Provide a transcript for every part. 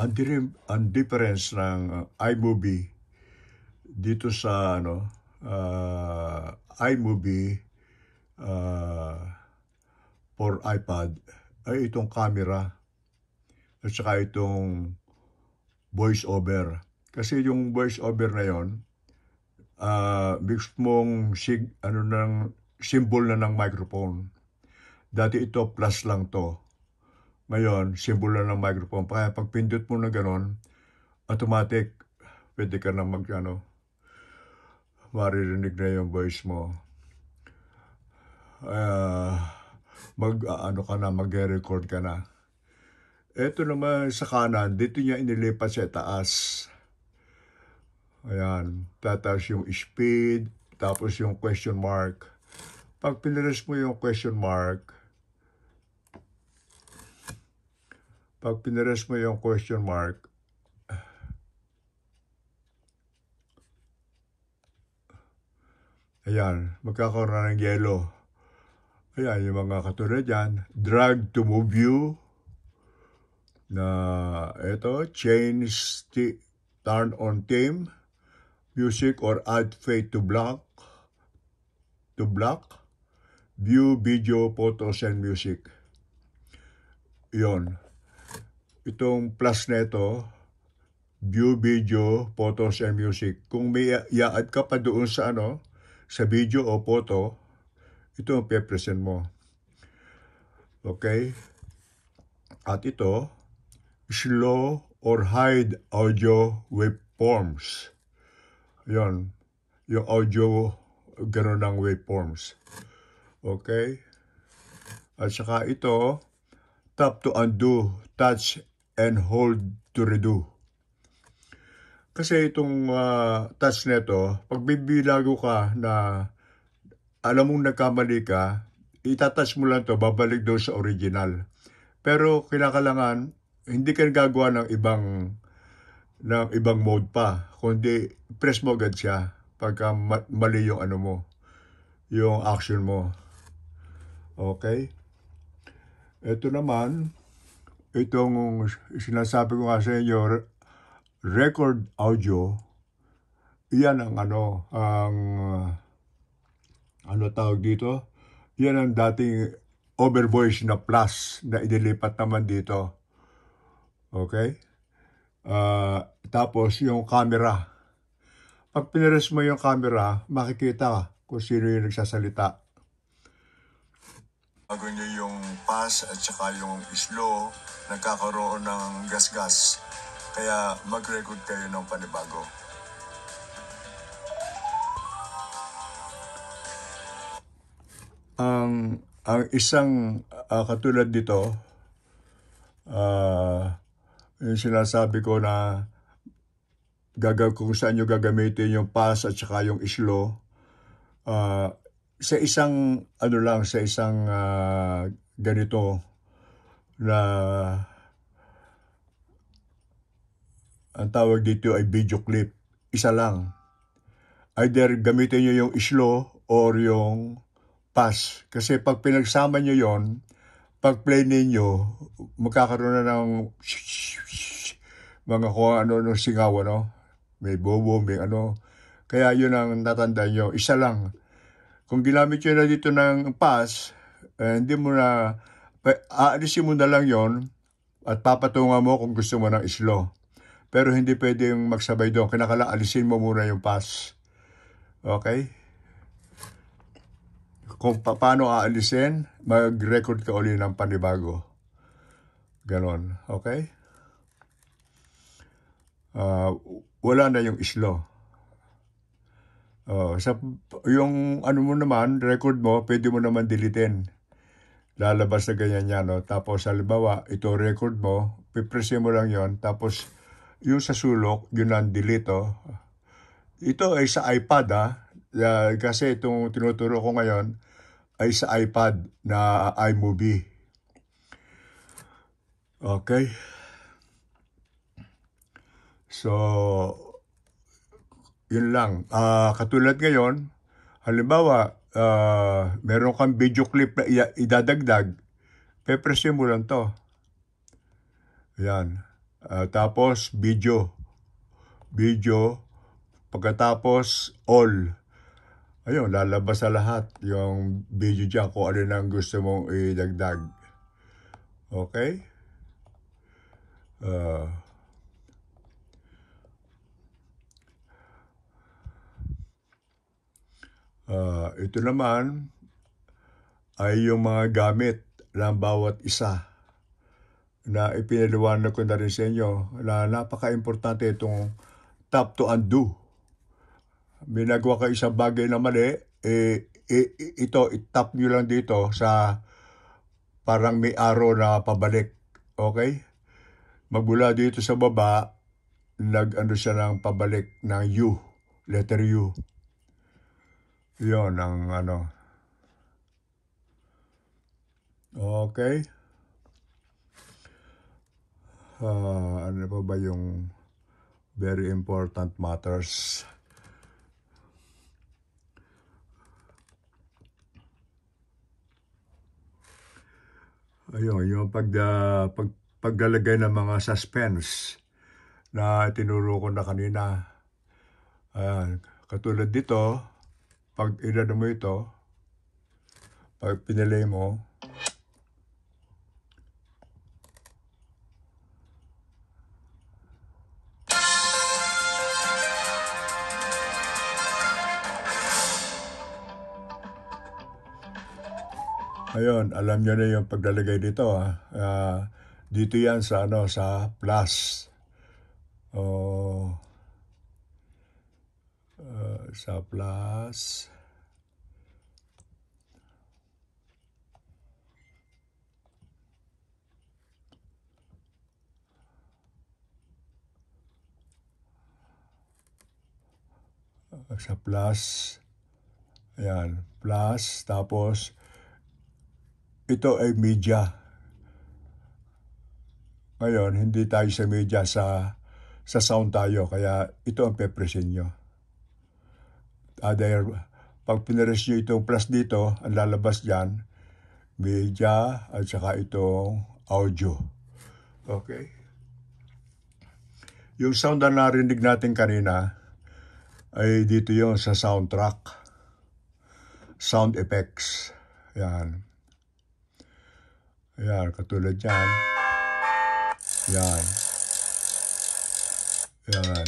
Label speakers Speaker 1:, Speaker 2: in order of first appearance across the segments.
Speaker 1: Ang, di- ang difference ng uh, iMovie dito sa ano uh, iMovie uh, for iPad ay itong camera at saka itong voice over. Kasi yung voice over na yon uh, mix mong sig, ano ng symbol na ng microphone. Dati ito plus lang to. Ngayon, simbolo ng microphone. Kaya pag pindot mo na gano'n, automatic, pwede ka na mag, ano, maririnig na yung voice mo. Uh, mag, uh, ano ka na, mag-record ka na. Ito naman sa kanan, dito niya inilipat sa taas. Ayan, tatas yung speed, tapos yung question mark. Pag pinares mo yung question mark, Pag pinares mo yung question mark, ayan, magkakaroon na ng yellow. Ayan, yung mga katulad yan, drag to move you, na ito, change turn on theme, music or add fade to black, to black, view video, photos, and music. Yon itong plus neto, view video, photos and music. Kung may iaad ka pa doon sa ano, sa video o photo, ito ang pe-present mo. Okay? At ito, slow or hide audio waveforms. Yon, Yung audio, gano'n ang waveforms. Okay? At saka ito, tap to undo, touch and hold to redo. Kasi itong uh, ah, touch nito, pag bibilago ka na alam mong nagkamali ka, itatouch mo lang to babalik daw sa original. Pero kinakalangan, hindi ka gagawa ng ibang ng ibang mode pa, kundi press mo agad siya pagka mali yung ano mo, yung action mo. Okay? Ito naman, itong sinasabi ko nga sa inyo, record audio, iyan ang ano, ang ano tawag dito? Yan ang dating overvoice na plus na inilipat naman dito. Okay? Uh, tapos yung camera. Pag pinares mo yung camera, makikita kung sino yung nagsasalita. Bago nyo yung pass at saka yung slow, nagkakaroon ng gasgas. Kaya mag-record kayo ng panibago. Ang, ang isang uh, katulad dito, uh, yung sinasabi ko na gagaw kung saan nyo gagamitin yung pass at saka yung islo uh, sa isang ano lang sa isang uh, ganito na ang tawag dito ay video clip. Isa lang. Either gamitin nyo yung slow or yung pass. Kasi pag pinagsama nyo yon pag play ninyo, magkakaroon na ng mga kung ano ng ano, singaw, ano? May bobo, may ano. Kaya yun ang natandaan nyo. Isa lang. Kung ginamit nyo na dito ng pass, eh, hindi mo na aalisin mo na lang yon at papatunga mo kung gusto mo ng islo. Pero hindi pwedeng magsabay doon. Kinakala, alisin mo muna yung pass. Okay? Kung pa paano aalisin, mag-record ka uli ng panibago. Ganon. Okay? Uh, wala na yung islo. Uh, sa, yung ano mo naman, record mo, pwede mo naman dilitin lalabas na ganyan niya, No? Tapos halimbawa, ito record mo, pipresin mo lang yon Tapos yung sa sulok, yun ang delete. Oh. Ito ay sa iPad ah. kasi itong tinuturo ko ngayon ay sa iPad na iMovie. Okay. So, yun lang. Uh, katulad ngayon, halimbawa, uh, meron kang video clip na idadagdag, pepresyo mo lang to. Ayan. Uh, ah, tapos, video. Video. Pagkatapos, all. Ayun, lalabas sa lahat yung video dyan kung ano na gusto mong idagdag. Okay? Uh, Uh, ito naman ay yung mga gamit ng bawat isa na ipinaliwanag ko na rin sa inyo na napaka-importante itong top to undo. May ka isang bagay na mali, eh, eh, ito, itap nyo lang dito sa parang may arrow na pabalik. Okay? Magmula dito sa baba, nag-ano siya ng pabalik ng U, letter U. Yun ang ano. Okay. Uh, ano pa ba yung very important matters? Ayun, yung pag, uh, pag, paglalagay ng mga suspense na tinuro ko na kanina. Ayan, ah, katulad dito, pag inano mo ito, pag pinilay mo, Ayun, alam nyo na yung paglalagay dito. Ah. Uh, dito yan sa, ano, sa plus. Oh, sa plus sa plus ayan plus tapos ito ay media ngayon hindi tayo sa media sa sa sound tayo kaya ito ang pepresin nyo uh, dahil pag pinares nyo itong plus dito, ang lalabas dyan, media at saka itong audio. Okay. Yung sound na narinig natin kanina ay dito yung sa soundtrack. Sound effects. Yan. Yan, katulad yan. Yan. Yan.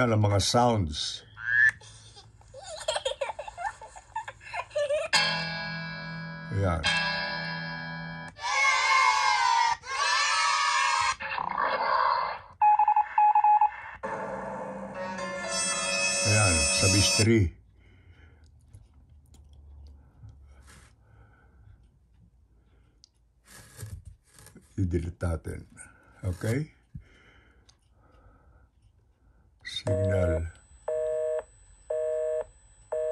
Speaker 1: Yan ang mga sounds. Yan. Ayan, sa mystery. I-delete natin. Okay? signal.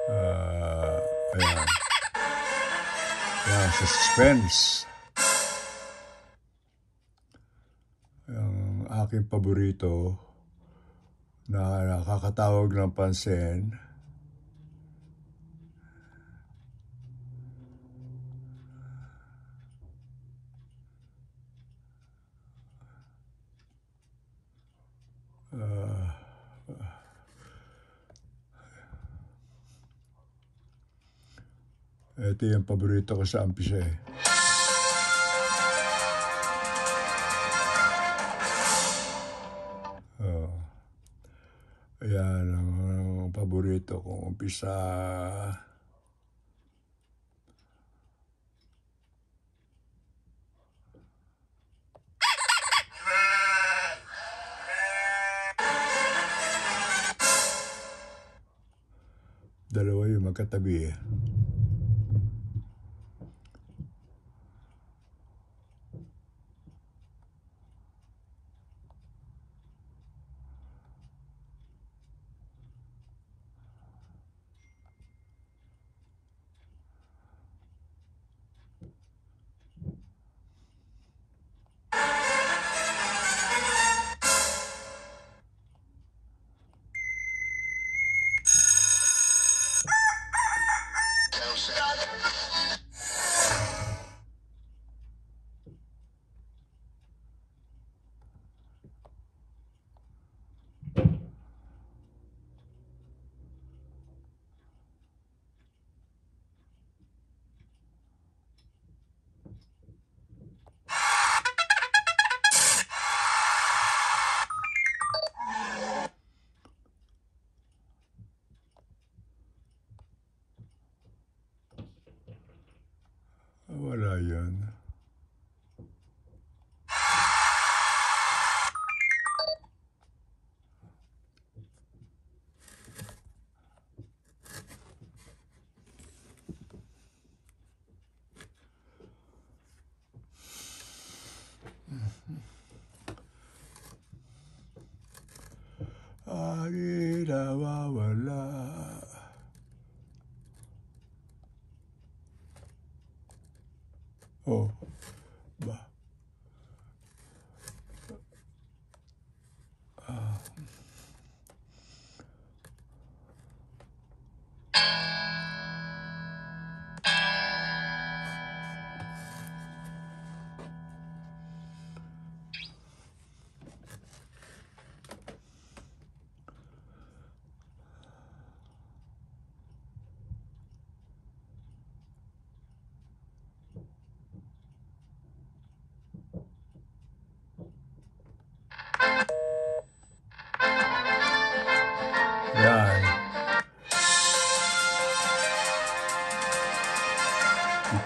Speaker 1: Uh, ayan. Ayan, suspense. Ang aking paborito na nakakatawag ng pansin Ito yung paborito ko sa ampisa eh. Oh. Ayan ang, ang paborito kong umpisa. Dalawa yung magkatabi eh. Oh.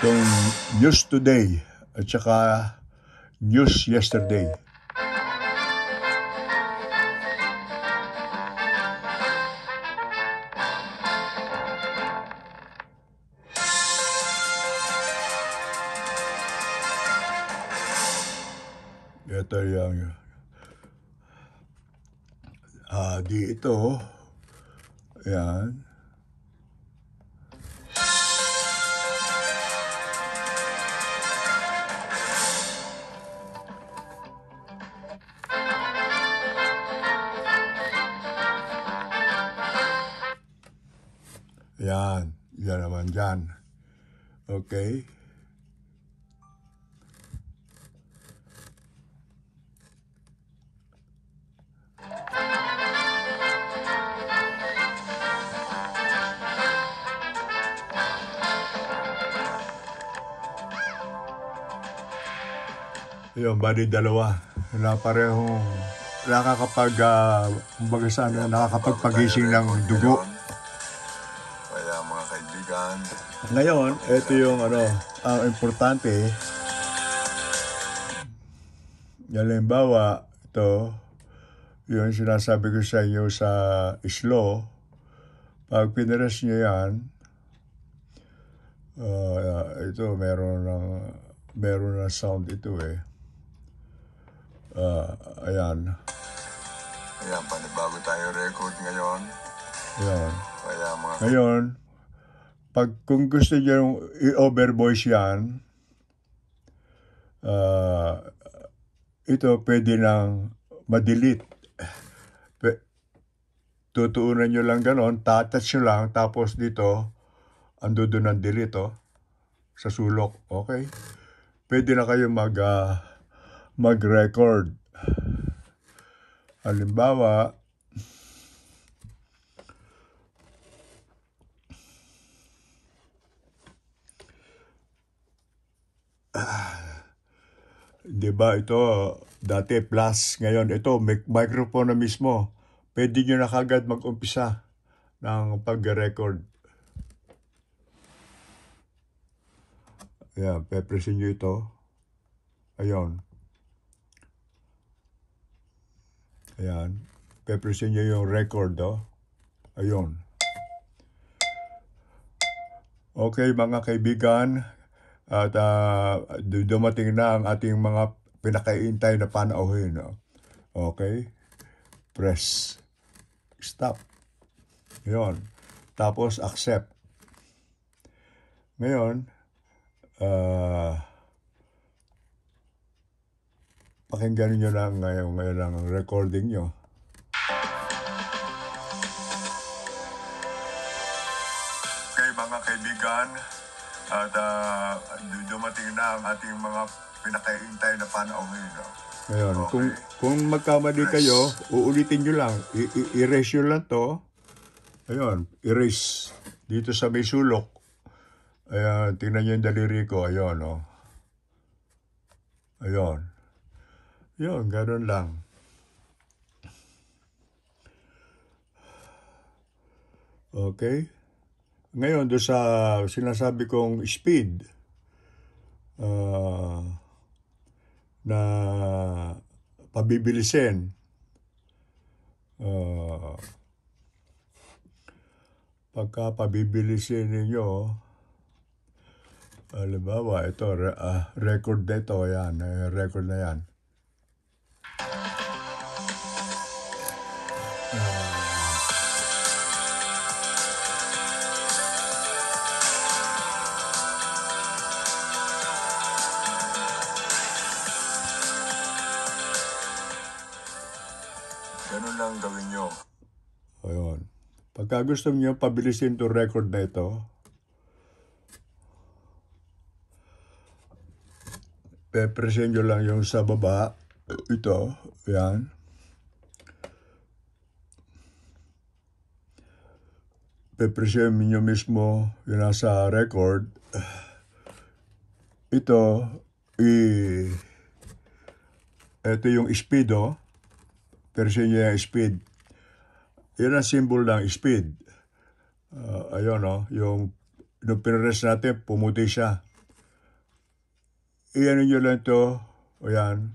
Speaker 1: Itong news today at saka news yesterday. Yan. Yan naman dyan. Okay. Yung body dalawa. Wala parehong nakakapag uh, kumbaga sana ano, nakakapagpagising ng dugo. Ngayon, ito yung ano, ang importante. Halimbawa, ito, yung sinasabi ko sa inyo sa islo, pag pinares nyo yan, uh, ito, meron ng, meron na sound ito eh. Uh, ayan. Ayan, panibago tayo record ngayon. Ayan. Kaya mga... Ngayon, pag kung gusto niyo i-overvoice yan, uh, ito pwede nang madelete. Tutuunan nyo lang ganon, tatouch nyo lang, tapos dito, ang doon ang delete, oh, sa sulok, okay? Pwede na kayo mag, uh, mag-record. Halimbawa, 'di ba ito dati plus ngayon ito microphone na mismo. Pwede niyo na kagad mag-umpisa ng pag-record. Ayan, pepresin nyo ito. Ayan. Ayan. Pepresin nyo yung record, oh. Ayan. Okay, mga kaibigan at uh, dumating na ang ating mga pinakaintay na panauhin. No? Okay? Press. Stop. Yun. Tapos accept. Ngayon, uh, pakinggan nyo lang ngayon, ngayon lang ang recording nyo. Okay mga kaibigan, at uh, dumating na ang ating mga pinakaintay na panahon ngayon. Ayun, okay. kung, kung magkamali kayo, uulitin nyo lang. I- erase nyo lang to. Ayun, erase. Dito sa may sulok. Ayan, tingnan nyo yung daliri ko. Ayun, oh. Ayun. Yun, ganun lang. Okay? Ngayon, do sa sinasabi kong speed, uh, na pabibilisin, uh, pagka pabibilisin ninyo, halimbawa, uh, ito, uh, record nito, yan, eh, record na yan. Kaya gusto niyo pabilisin to record na ito. Pepresent nyo lang yung sa baba. Ito, yan. Pepresent nyo mismo yung nasa record. Ito, i... Ito yung speed, oh. Present nyo yung speed. Yun ang symbol ng speed. Uh, ayun, no? Yung nung pinares natin, pumuti siya. Iyan nyo lang ito. O yan.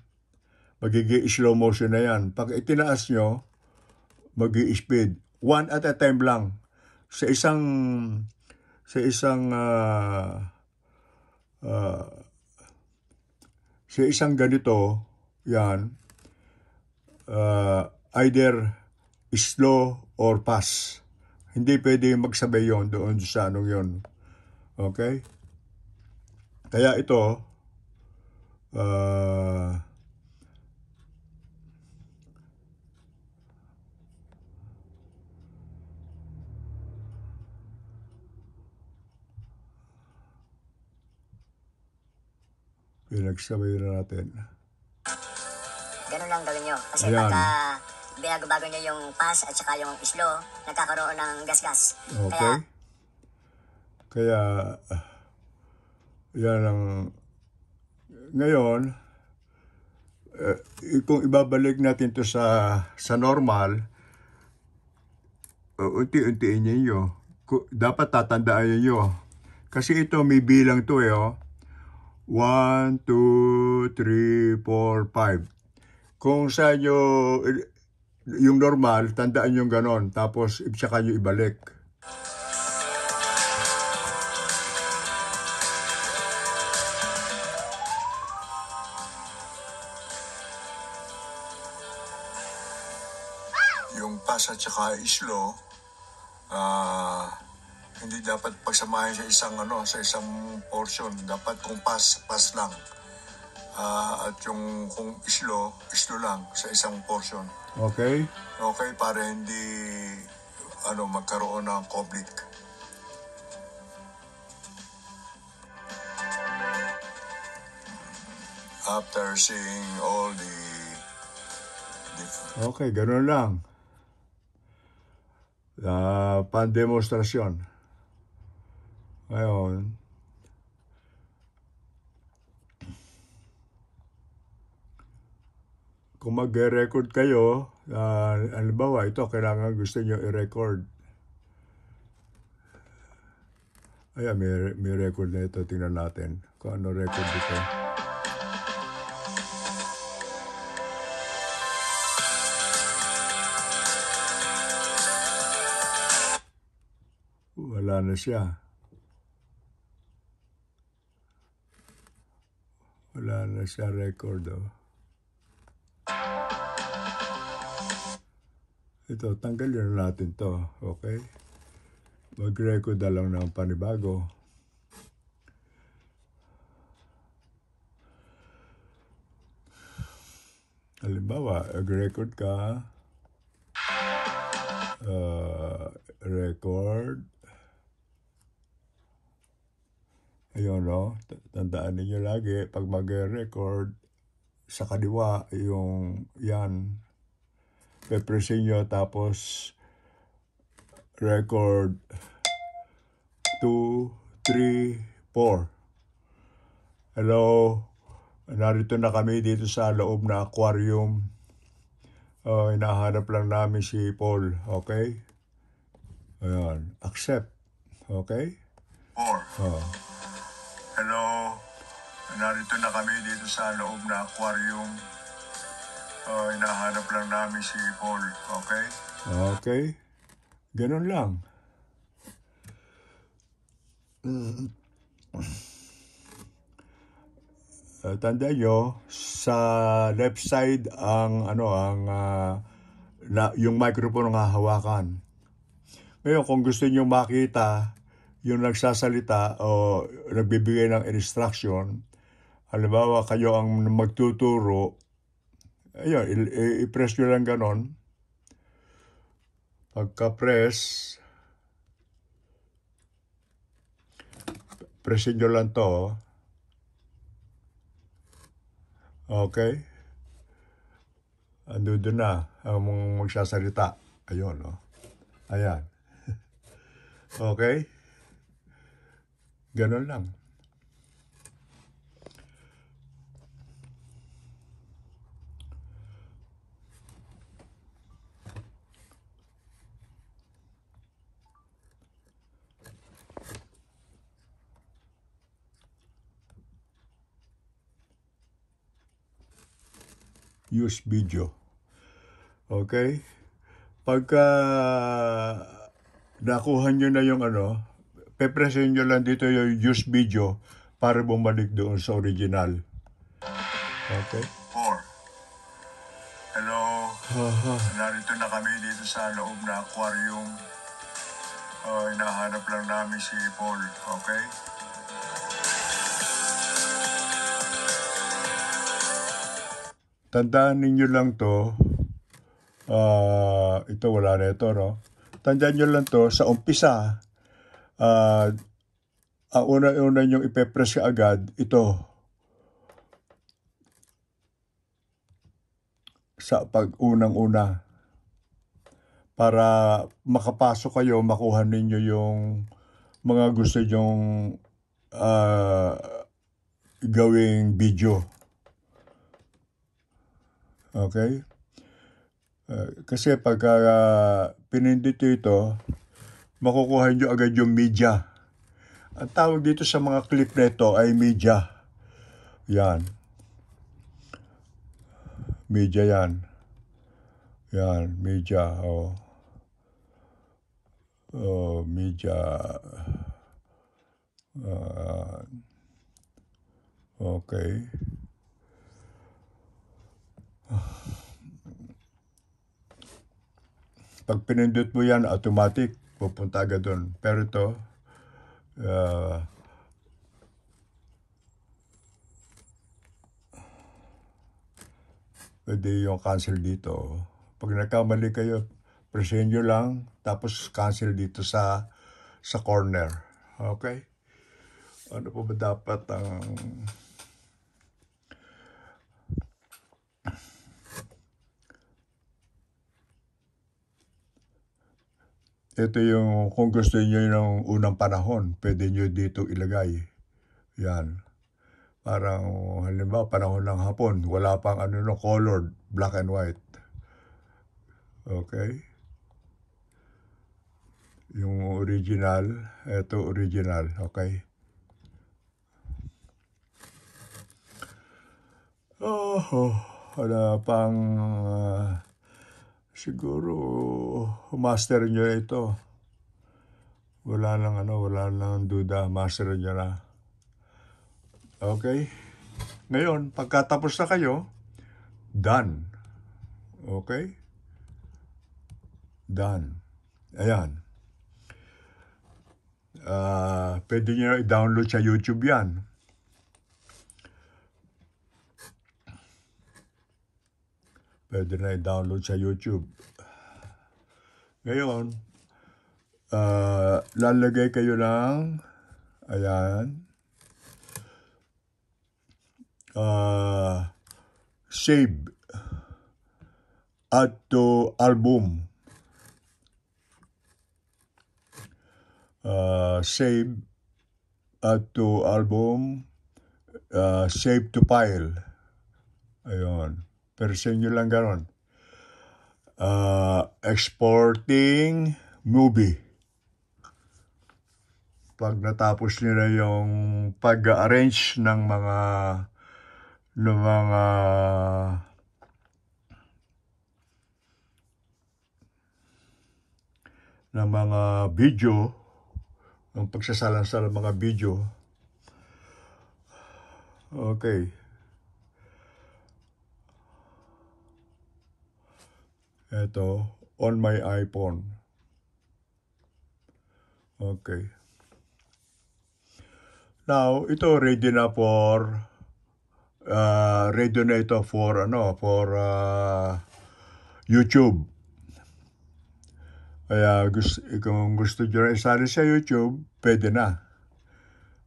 Speaker 1: Magiging slow motion na yan. Pag itinaas nyo, magiging speed. One at a time lang. Sa isang sa isang uh, uh, sa isang ganito, yan, uh, either slow or fast. Hindi pwede magsabay yon doon sa anong yon. Okay? Kaya ito, uh, pinagsabay na natin. Ganun lang gawin nyo. Kasi Ayan. pagka binago-bago niya yung pass at saka yung slow, nagkakaroon ng gasgas. Okay. Kaya, Kaya ah, yan ang ngayon eh, kung ibabalik natin to sa sa normal unti-untiin niyo dapat tatandaan niyo kasi ito may bilang to eh oh 1 2 3 4 5 kung sa nyo yung normal, tandaan yung ganon. Tapos, tsaka nyo ibalik. Yung pasa tsaka islo, ah... Uh, hindi dapat pagsamahin sa isang ano sa isang portion dapat kung pas pas lang Uh, at yung kung islo, islo lang sa isang portion. Okay. Okay, para hindi ano magkaroon ng conflict. After seeing all the... the okay, ganoon lang. Uh, pandemonstrasyon. Ngayon, kung magre-record kayo, uh, halimbawa ito, kailangan gusto niyo i-record. Ayan, ah, may, may record na ito. Tingnan natin kung ano record ito. Wala na siya. Wala na siya record oh. Ito, tanggalin na natin to. Okay? Mag-record na lang ng panibago. Halimbawa, nag-record ka. Uh, record. Ayun, no? Tandaan ninyo lagi, pag mag-record, sa kadiwa, yung yan, Pepresinho, tapos record 2, 3, 4. Hello, narito na kami dito sa loob na aquarium. Uh, hinahanap lang namin si Paul, okay? Ayan, accept, okay? Paul. Uh. Hello, narito na kami dito sa loob na aquarium. Uh, hinahanap lang namin si Paul, okay? Okay. Ganun lang. Uh, eh, tanda nyo, sa left side ang ano ang uh, na, yung microphone ang hawakan. Ngayon, kung gusto niyo makita yung nagsasalita o nagbibigay ng instruction, halimbawa kayo ang magtuturo Ayun, i-press nyo lang ganon. Pagka-press, pressin nyo lang to. Okay? Ando doon na ang mga magsasalita. Ayun, no? Oh. Ayan. okay? Ganon lang. use video. Okay? Pagka nakuha nyo na yung ano, pepresin nyo lang dito yung use video para bumalik doon sa original. Okay? Four. Hello. Narito na kami dito sa loob na aquarium. Uh, hinahanap lang namin si Paul. Okay? tandaan ninyo lang to, uh, ito wala na ito, no? Tandaan nyo lang to, sa umpisa, uh, ang una-una nyong ipepress ka agad, ito. Sa pag-unang-una. Para makapasok kayo, makuha ninyo yung mga gusto nyong uh, gawing video. Okay? Uh, kasi pag uh, ah, pinindito ito, makukuha nyo agad yung media. Ang tawag dito sa mga clip na ito ay media. Yan. Media yan. Yan, media. Oh. Oh, media. Uh, okay. Pag pinindot mo yan, automatic, pupunta agad doon. Pero ito, uh, pwede yung cancel dito. Pag nakamali kayo, present nyo lang, tapos cancel dito sa sa corner. Okay? Ano pa ba dapat ang... Um, Ito yung kung gusto niyo ng unang panahon, pwede niyo dito ilagay. Yan. Parang halimbawa panahon ng hapon, wala pang ano no colored, black and white. Okay? Yung original, ito original, okay? Oh, oh wala pang uh, Siguro, master nyo ito. Wala lang ano, wala lang duda, master nyo na. Okay? Ngayon, pagkatapos na kayo, done. Okay? Done. Ayan. Uh, pwede nyo i-download sa YouTube yan. pwede na i-download sa YouTube. Ngayon, uh, lalagay kayo ng, ayan, uh, save at to album. Uh, save at to album, uh, save to file. Ayan. Pero sa inyo lang ganon. Uh, exporting movie. Pag natapos nila yung pag-arrange ng mga ng mga ng mga video, ng pagsasalang-salang mga video. Okay. Ito, on my iPhone. Okay. Now, ito ready na for uh, ready na ito for ano, for uh, YouTube. Kaya gusto, kung gusto nyo na isali sa YouTube, pwede na.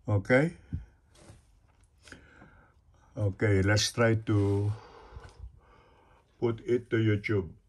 Speaker 1: Okay? Okay, let's try to put it to YouTube.